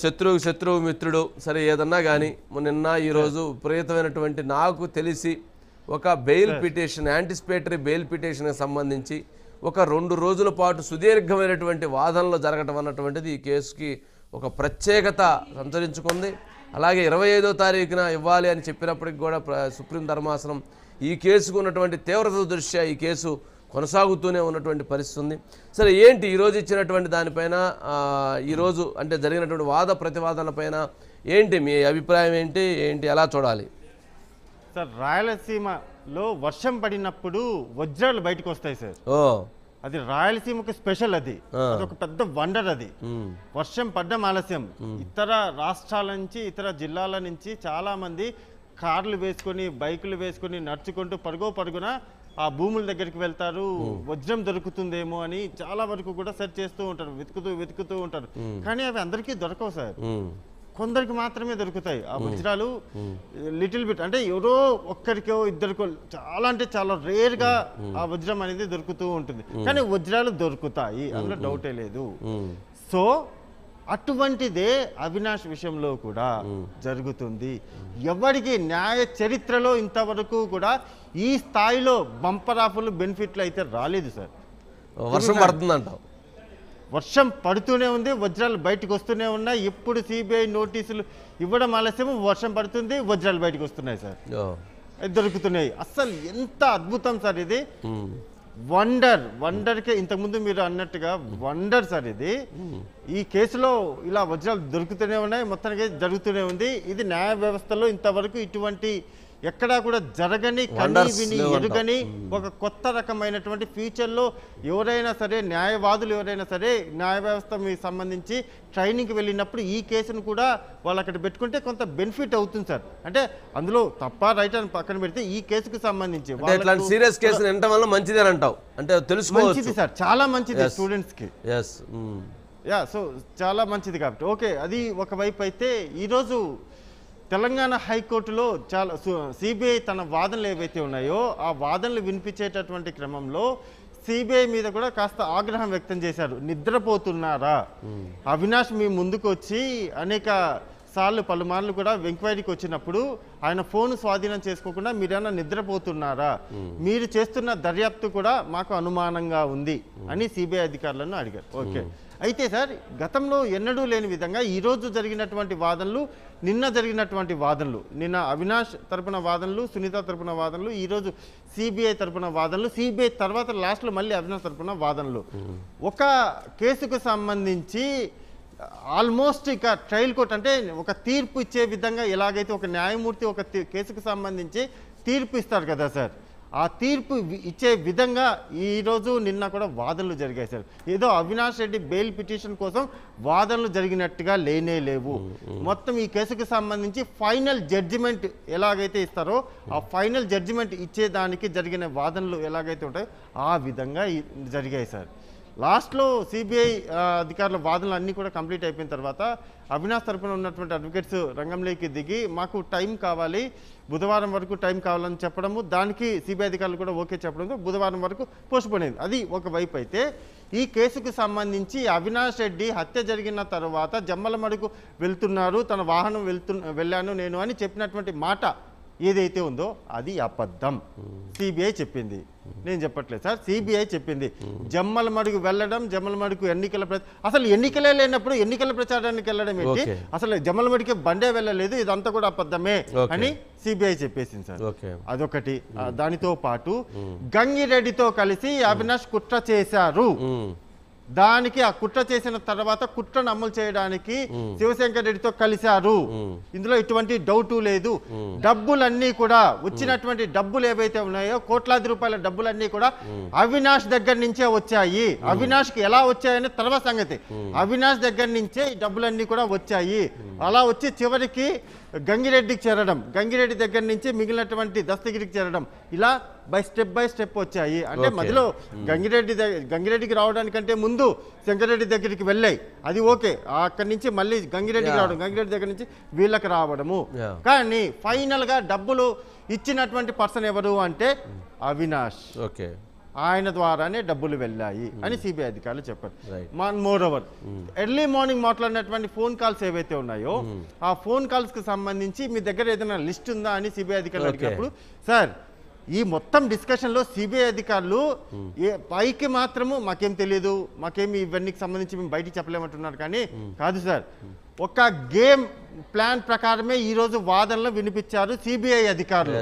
శత్రువు శత్రువు మిత్రుడు సరే ఏదన్నా కానీ నిన్న ఈరోజు విపరీతమైనటువంటి నాకు తెలిసి ఒక బెయిల్ పిటిషన్ యాంటిసిపేటరీ బెయిల్ పిటిషన్కి సంబంధించి ఒక రెండు రోజుల పాటు సుదీర్ఘమైనటువంటి వాదనలు జరగటం అన్నటువంటిది ఈ కేసుకి ఒక ప్రత్యేకత సంతరించుకుంది అలాగే ఇరవై ఐదో తారీఖున ఇవ్వాలి అని చెప్పినప్పటికి కూడా సుప్రీం ధర్మాసనం ఈ కేసుకు ఉన్నటువంటి తీవ్రత దృష్ట్యా ఈ కేసు కొనసాగుతూనే ఉన్నటువంటి పరిస్థితి ఉంది సరే ఏంటి ఈరోజు ఇచ్చినటువంటి దానిపైన ఈరోజు అంటే జరిగినటువంటి వాద ప్రతివాదనలపైన ఏంటి మీ అభిప్రాయం ఏంటి ఏంటి ఎలా చూడాలి సార్ రాయలసీమలో వర్షం పడినప్పుడు వజ్రాలు బయటకు వస్తాయి సార్ ఓ అది రాయలసీమకి స్పెషల్ అది ఒక పెద్ద వండర్ అది వర్షం పడ్డం ఆలస్యం ఇతర రాష్ట్రాల నుంచి ఇతర జిల్లాల నుంచి చాలా మంది కార్లు వేసుకొని బైకులు వేసుకొని నడుచుకుంటూ పరుగో పరుగున ఆ భూముల దగ్గరికి వెళ్తారు వజ్రం దొరుకుతుందేమో అని చాలా వరకు కూడా సెర్చ్ చేస్తూ ఉంటారు వెతుకుతూ వెతుకుతూ ఉంటారు కానీ అవి అందరికీ దొరకవు సార్ కొందరికి మాత్రమే దొరుకుతాయి ఆ వజ్రాలు లిటిల్ బిట్ అంటే ఎవరో ఒక్కరికో ఇద్దరికో చాలా అంటే చాలా రేర్గా ఆ వజ్రం అనేది దొరుకుతూ ఉంటుంది కానీ వజ్రాలు దొరుకుతాయి అందులో డౌటే లేదు సో అటువంటిదే అవినాష్ విషయంలో కూడా జరుగుతుంది ఎవరికి న్యాయ చరిత్రలో ఇంతవరకు కూడా ఈ స్థాయిలో బంపర్ బెనిఫిట్లు అయితే రాలేదు సార్ వర్షం పడుతుందంట వర్షం పడుతూనే ఉంది వజ్రాలు బయటకు వస్తూనే ఉన్నాయి ఎప్పుడు సిబిఐ నోటీసులు ఇవ్వడం ఆలస్యం వర్షం పడుతుంది వజ్రాలు బయటకు వస్తున్నాయి సార్ దొరుకుతున్నాయి అస్సలు ఎంత అద్భుతం సార్ ఇది వండర్ వండర్కే ఇంతకుముందు మీరు అన్నట్టుగా వండర్ సార్ ఇది ఈ కేసులో ఇలా వజ్రాలు దొరుకుతూనే ఉన్నాయి మొత్తానికి జరుగుతూనే ఉంది ఇది న్యాయ వ్యవస్థలో ఇంతవరకు ఇటువంటి ఎక్కడా కూడా జరగని కనీవిని ఎరుగని hmm. ఒక కొత్త రకమైనటువంటి ఫ్యూచర్లో ఎవరైనా సరే న్యాయవాదులు ఎవరైనా సరే న్యాయ వ్యవస్థ సంబంధించి ట్రైనింగ్కి వెళ్ళినప్పుడు ఈ కేసును కూడా వాళ్ళు అక్కడ పెట్టుకుంటే కొంత బెనిఫిట్ అవుతుంది సార్ అంటే అందులో తప్ప రైట్ అని పక్కన పెడితే ఈ కేసుకు సంబంధించి సీరియస్ కేసు వినటం వల్ల మంచిదే అంటావు అంటే తెలుసు మంచిది సార్ చాలా మంచిది స్టూడెంట్స్కి ఎస్ యా సో చాలా మంచిది కాబట్టి ఓకే అది ఒకవైపు అయితే ఈరోజు తెలంగాణ హైకోర్టులో చాలా సిబిఐ తన వాదనలు ఏవైతే ఉన్నాయో ఆ వాదనలు వినిపించేటటువంటి క్రమంలో సిబిఐ మీద కూడా కాస్త ఆగ్రహం వ్యక్తం చేశారు నిద్రపోతున్నారా అవినాష్ మీ ముందుకు వచ్చి అనేక సార్లు పలుమార్లు కూడా ఎంక్వైరీకి వచ్చినప్పుడు ఆయన ఫోన్ స్వాధీనం చేసుకోకుండా మీరేమన్నా నిద్రపోతున్నారా మీరు చేస్తున్న దర్యాప్తు కూడా మాకు అనుమానంగా ఉంది అని సిబిఐ అధికారులను అడిగారు ఓకే అయితే సార్ గతంలో ఎన్నడూ లేని విధంగా ఈరోజు జరిగినటువంటి వాదనలు నిన్న జరిగినటువంటి వాదనలు నిన్న అవినాష్ తరపున వాదనలు సునీత తరపున వాదనలు ఈరోజు సిబిఐ తరపున వాదనలు సిబిఐ తర్వాత లాస్ట్లో మళ్ళీ అవినాష్ తరపున వాదనలు ఒక కేసుకు సంబంధించి ఆల్మోస్ట్ ఇక ట్రయల్ కోర్ట్ అంటే ఒక తీర్పు ఇచ్చే విధంగా ఎలాగైతే ఒక న్యాయమూర్తి ఒక కేసుకు సంబంధించి తీర్పు ఇస్తారు కదా సార్ ఆ తీర్పు ఇచ్చే విధంగా ఈరోజు నిన్న కూడా వాదనలు జరిగాయి సార్ ఏదో అవినాష్ రెడ్డి బెయిల్ పిటిషన్ కోసం వాదనలు జరిగినట్టుగా లేనే లేవు మొత్తం ఈ కేసుకు సంబంధించి ఫైనల్ జడ్జిమెంట్ ఎలాగైతే ఇస్తారో ఆ ఫైనల్ జడ్జిమెంట్ ఇచ్చేదానికి జరిగిన వాదనలు ఎలాగైతే ఉంటాయో ఆ విధంగా జరిగాయి సార్ లాస్ట్లో సిబిఐ అధికారుల వాదనలు అన్నీ కూడా కంప్లీట్ అయిపోయిన తర్వాత అవినాష్ తరపున ఉన్నటువంటి అడ్వకేట్స్ రంగంలోకి దిగి మాకు టైం కావాలి బుధవారం వరకు టైం కావాలని చెప్పడము దానికి సిబిఐ అధికారులు కూడా ఓకే చెప్పడంతో బుధవారం వరకు పోస్ట్పోన్ అయింది అది ఒకవైపు అయితే ఈ కేసుకు సంబంధించి అవినాష్ రెడ్డి హత్య జరిగిన తర్వాత జమ్మల వెళ్తున్నారు తన వాహనం వెళ్తు వెళ్ళాను నేను అని చెప్పినటువంటి మాట ఏదైతే ఉందో అది అబద్ధం సిబిఐ చెప్పింది నేను చెప్పట్లేదు సార్ సిబిఐ చెప్పింది జమ్మల మడుగు వెళ్ళడం జమ్మల మడుగు ఎన్నికల అసలు ఎన్నికలే లేనప్పుడు ఎన్నికల ప్రచారానికి వెళ్ళడం ఏంటి అసలు జమ్మల మడికి బండే వెళ్ళలేదు ఇదంతా కూడా అబద్ధమే అని సిబిఐ చెప్పేసింది సార్ అదొకటి దానితో పాటు గంగిరెడ్డితో కలిసి అవినాష్ కుట్ర చేశారు దానికి ఆ కుట్ర చేసిన తర్వాత కుట్రను అమలు చేయడానికి శివశంకర్ రెడ్డితో కలిశారు ఇందులో ఇటువంటి డౌటు లేదు డబ్బులన్నీ కూడా వచ్చినటువంటి డబ్బులు ఏవైతే ఉన్నాయో కోట్లాది రూపాయల డబ్బులన్నీ కూడా అవినాష్ దగ్గర నుంచే వచ్చాయి అవినాష్ కి ఎలా వచ్చాయని తర్వాత సంగతి అవినాష్ దగ్గర నుంచే ఈ డబ్బులన్నీ కూడా వచ్చాయి అలా వచ్చి చివరికి గంగిరెడ్డికి చేరడం గంగిరెడ్డి దగ్గర నుంచి మిగిలినటువంటి దస్తగిరికి చేరడం ఇలా బై స్టెప్ బై స్టెప్ వచ్చాయి అంటే మధ్యలో గంగిరెడ్డి గంగిరెడ్డికి రావడానికంటే ముందు శంకరెడ్డి దగ్గరికి వెళ్ళాయి అది ఓకే అక్కడి నుంచి మళ్ళీ గంగిరెడ్డికి రావడం గంగిరెడ్డి దగ్గర నుంచి వీళ్ళకి రావడము కానీ ఫైనల్గా డబ్బులు ఇచ్చినటువంటి పర్సన్ ఎవరు అంటే అవినాష్ ఓకే ఆయన ద్వారానే డబ్బులు వెళ్ళాయి అని hmm. సిబిఐ అధికారులు చెప్పారు మోర్ ఓవర్ ఎర్లీ మార్నింగ్ మాట్లాడినటువంటి ఫోన్ కాల్స్ ఏవైతే ఉన్నాయో hmm. ఆ ఫోన్ కాల్స్ కి సంబంధించి మీ దగ్గర ఏదైనా లిస్ట్ ఉందా అని సిబిఐ అధికారులు అడిగినప్పుడు సార్ ఈ మొత్తం డిస్కషన్లో సిబిఐ అధికారులు hmm. పైకి మాత్రము మాకేం తెలియదు మాకేమి ఇవన్నీ సంబంధించి మేము బయటికి చెప్పలేమంటున్నారు కానీ కాదు సార్ ఒక గేమ్ ప్లాన్ ప్రకారమే ఈరోజు వాదనలు వినిపించారు సిబిఐ అధికారులు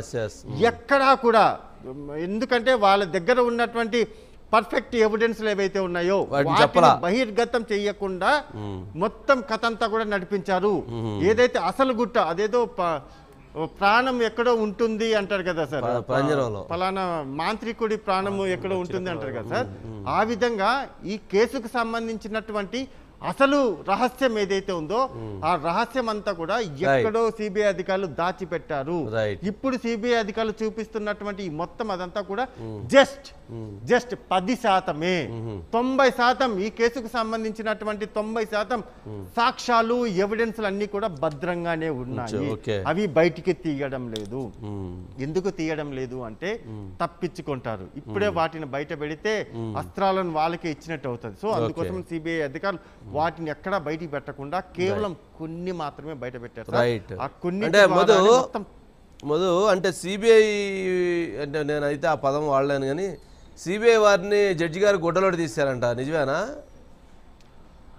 ఎక్కడా కూడా ఎందుకంటే వాళ్ళ దగ్గర ఉన్నటువంటి పర్ఫెక్ట్ ఎవిడెన్స్లు ఏవైతే ఉన్నాయో వాటిని బహిర్గతం చేయకుండా మొత్తం కథ కూడా నడిపించారు ఏదైతే అసలు గుట్ట అదేదో ప్రాణం ఎక్కడో ఉంటుంది అంటారు కదా సార్ ఫలానా మాంత్రికుడి ప్రాణం ఎక్కడో ఉంటుంది అంటారు కదా సార్ ఆ విధంగా ఈ కేసుకు సంబంధించినటువంటి అసలు రహస్యం ఏదైతే ఉందో hmm. ఆ రహస్యం అంతా కూడా ఎక్కడో సిబిఐ అధికారులు దాచిపెట్టారు ఇప్పుడు సిబిఐ అధికారులు చూపిస్తున్నటువంటి ఈ మొత్తం అదంతా కూడా hmm. Just hmm. జస్ట్ పది శాతమే తొంభై శాతం ఈ కేసుకు సంబంధించినటువంటి తొంభై శాతం సాక్ష్యాలు ఎవిడెన్స్ అన్ని కూడా భద్రంగానే ఉన్నాయి అవి బయటికి తీయడం లేదు ఎందుకు తీయడం లేదు అంటే తప్పించుకుంటారు ఇప్పుడే వాటిని బయట పెడితే అస్త్రాలను వాళ్ళకే ఇచ్చినట్టు అవుతుంది సో అందుకోసం సిబిఐ అధికారులు వాటిని ఎక్కడ బయటికి పెట్టకుండా కేవలం కొన్ని మాత్రమే బయట పెట్టారు రైట్ ఆ కొన్ని మధు అంటే సిబిఐ అంటే నేనైతే ఆ పదం వాడలేను కానీ సిబిఐ వారిని జడ్జి గారు గుడ్డలోటి తీశారంట నిజమేనా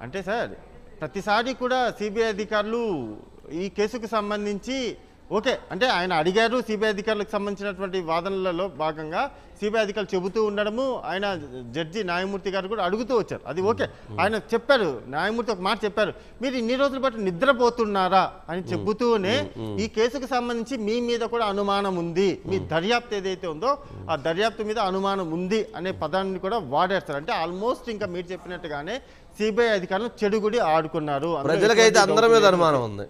అంటే సార్ ప్రతిసారి కూడా సిబిఐ అధికారులు ఈ కేసుకు సంబంధించి ఓకే అంటే ఆయన అడిగారు సిబిఐ అధికారులకు సంబంధించినటువంటి వాదనలలో భాగంగా సిబిఐ అధికారులు చెబుతూ ఉండడము ఆయన జడ్జి న్యాయమూర్తి గారు కూడా అడుగుతూ వచ్చారు అది ఓకే ఆయన చెప్పారు న్యాయమూర్తి ఒక మాట చెప్పారు మీరు ఇన్ని రోజుల పాటు నిద్రపోతున్నారా అని చెబుతూనే ఈ కేసుకు సంబంధించి మీ మీద కూడా అనుమానం ఉంది మీ దర్యాప్తు ఏదైతే ఉందో ఆ దర్యాప్తు మీద అనుమానం ఉంది అనే పదాన్ని కూడా వాడేస్తారు అంటే ఆల్మోస్ట్ ఇంకా మీరు చెప్పినట్టుగానే సిబిఐ అధికారులు చెడుగుడి ఆడుకున్నారు ప్రజలకైతే అందరి మీద అనుమానం ఉంది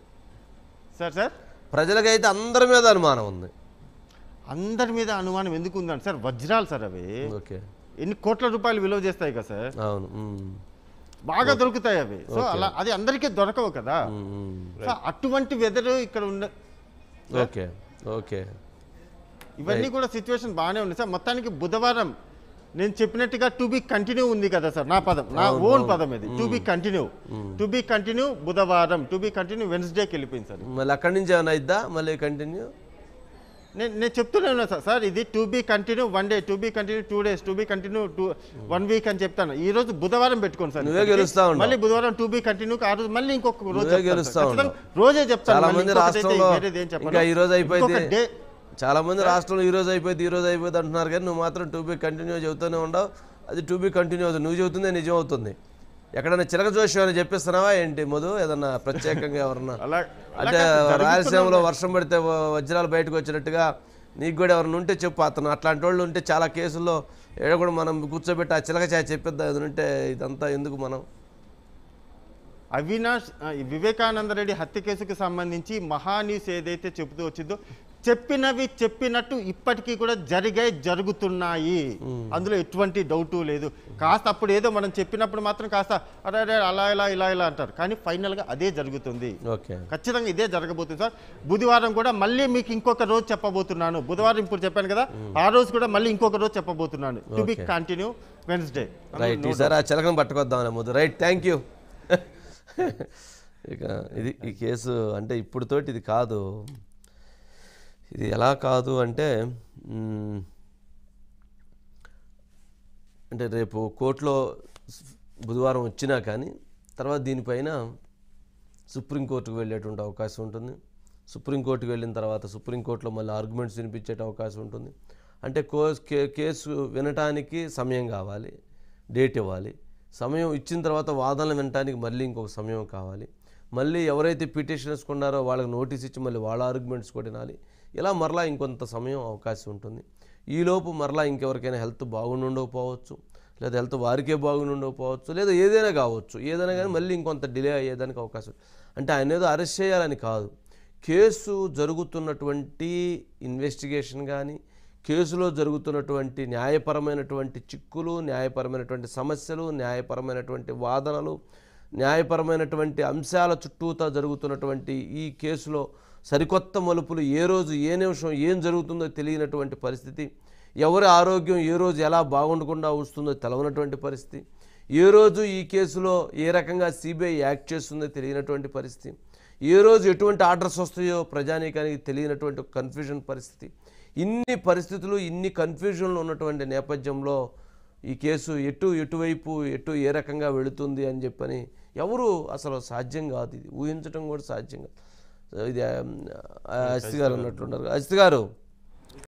సార్ సార్ ప్రజలకైతే అందరి మీద అనుమానం ఉంది అందరి మీద అనుమానం ఎందుకు ఉందండి సార్ వజ్రాలు సార్ అవి ఓకే ఎన్ని కోట్ల రూపాయలు విలువ చేస్తాయి కదా సార్ అవును బాగా దొరుకుతాయి అవి సో అలా అది అందరికీ దొరకవు కదా సో అటువంటి వెదర్ ఇక్కడ ఉండ ఓకే ఓకే ఇవన్నీ కూడా సిచ్యువేషన్ బాగానే ఉంది సార్ మొత్తానికి బుధవారం నేను చెప్పినట్టుగా టు బి కంటిన్యూ ఉంది కదా సార్ నా పదం నా ఓన్ పదం ఇది to be continue to be continue బుధవారం టు బి కంటిన్యూ వెన్స్డేకి వెళ్ళిపోయింది సార్ మళ్ళీ అక్కడి నుంచి ఏమైనా ఇద్దా మళ్ళీ కంటిన్యూ నేను నేను చెప్తున్నాను సార్ సార్ ఇది to be continue one day to be continue two days to be continue to one week అని చెప్తాను ఈ రోజు బుధవారం పెట్టుకోండి సార్ నువ్వే గెలుస్తావు మళ్ళీ బుధవారం టూ బీ కంటిన్యూ ఆ రోజు మళ్ళీ ఇంకొక రోజు గెలుస్తావు రోజే చెప్తాను రాష్ట్రంలో ఈ రోజు అయిపోయింది చాలామంది రాష్ట్రంలో ఈరోజు అయిపోయింది ఈరోజు అయిపోయింది అంటున్నారు కానీ నువ్వు మాత్రం టూ బీ కంటిన్యూ చెబుతూనే ఉండవు అది టూ కంటిన్యూ అవుతుంది నువ్వు చెబుతుందే నిజం అవుతుంది ఎక్కడైనా చిలక జోషి అని చెప్పిస్తున్నావా ఏంటి మధు ఏదన్నా ప్రత్యేకంగా ఎవరన్నా అంటే రాయలసీమలో వర్షం పడితే వజ్రాలు బయటకు వచ్చినట్టుగా నీకు కూడా ఎవరిని ఉంటే చెప్పు అతను అట్లాంటి వాళ్ళు ఉంటే చాలా కేసుల్లో ఏడ కూడా మనం కూర్చోబెట్టి ఆ చిలక చాయ చెప్పిద్దాం ఉంటే ఇదంతా ఎందుకు మనం అవినాష్ వివేకానంద రెడ్డి హత్య కేసుకు సంబంధించి మహా న్యూస్ ఏదైతే చెబుతూ వచ్చిందో చెప్పినవి చెప్పినట్టు ఇప్పటికీ కూడా జరిగే జరుగుతున్నాయి అందులో ఎటువంటి డౌటు లేదు కాస్త అప్పుడు ఏదో మనం చెప్పినప్పుడు మాత్రం కాస్త అరే అరే అలా ఇలా ఇలా ఇలా అంటారు కానీ ఫైనల్గా అదే జరుగుతుంది ఖచ్చితంగా ఇదే జరగబోతుంది సార్ బుధవారం కూడా మళ్ళీ మీకు ఇంకొక రోజు చెప్పబోతున్నాను బుధవారం ఇప్పుడు చెప్పాను కదా ఆ రోజు కూడా మళ్ళీ ఇంకొక రోజు చెప్పబోతున్నాను to be continue Wednesday right ఈసారి ఆ చిలకను పట్టుకొద్దాం ముందు రైట్ థ్యాంక్ యూ ఇక ఇది ఈ కేసు అంటే ఇప్పుడు తోటి ఇది కాదు ఇది ఎలా కాదు అంటే అంటే రేపు కోర్టులో బుధవారం వచ్చినా కానీ తర్వాత దీనిపైన సుప్రీంకోర్టుకు వెళ్ళేటువంటి అవకాశం ఉంటుంది సుప్రీంకోర్టుకు వెళ్ళిన తర్వాత సుప్రీంకోర్టులో మళ్ళీ ఆర్గ్యుమెంట్స్ వినిపించే అవకాశం ఉంటుంది అంటే కేసు వినటానికి సమయం కావాలి డేట్ ఇవ్వాలి సమయం ఇచ్చిన తర్వాత వాదనలు వినటానికి మళ్ళీ ఇంకొక సమయం కావాలి మళ్ళీ ఎవరైతే పిటిషన్స్ కొన్నారో వాళ్ళకి నోటీస్ ఇచ్చి మళ్ళీ వాళ్ళ ఆర్గ్యుమెంట్స్ కూడా వినాలి ఇలా మరలా ఇంకొంత సమయం అవకాశం ఉంటుంది ఈలోపు మరలా ఇంకెవరికైనా హెల్త్ బాగుండకపోవచ్చు లేదా హెల్త్ వారికే బాగుండకపోవచ్చు లేదా ఏదైనా కావచ్చు ఏదైనా కానీ మళ్ళీ ఇంకొంత డిలే అయ్యేదానికి అవకాశం అంటే ఆయన ఏదో అరెస్ట్ చేయాలని కాదు కేసు జరుగుతున్నటువంటి ఇన్వెస్టిగేషన్ కానీ కేసులో జరుగుతున్నటువంటి న్యాయపరమైనటువంటి చిక్కులు న్యాయపరమైనటువంటి సమస్యలు న్యాయపరమైనటువంటి వాదనలు న్యాయపరమైనటువంటి అంశాల చుట్టూతా జరుగుతున్నటువంటి ఈ కేసులో సరికొత్త మలుపులు ఏ రోజు ఏ నిమిషం ఏం జరుగుతుందో తెలియనటువంటి పరిస్థితి ఎవరి ఆరోగ్యం ఏ రోజు ఎలా బాగుండకుండా వస్తుందో తెలవనటువంటి పరిస్థితి ఏ రోజు ఈ కేసులో ఏ రకంగా సిబిఐ యాక్ట్ చేస్తుందో తెలియనటువంటి పరిస్థితి ఏ రోజు ఎటువంటి ఆర్డర్స్ వస్తాయో ప్రజానీకానికి తెలియనటువంటి కన్ఫ్యూజన్ పరిస్థితి ఇన్ని పరిస్థితులు ఇన్ని కన్ఫ్యూజన్లు ఉన్నటువంటి నేపథ్యంలో ఈ కేసు ఎటు ఎటువైపు ఎటు ఏ రకంగా వెళుతుంది అని చెప్పని ఎవరు అసలు సాధ్యం కాదు ఇది ఊహించడం కూడా సాధ్యం కాదు ఇది అజిత్ గారు ఉన్నట్లున్నారు అజిత్ గారు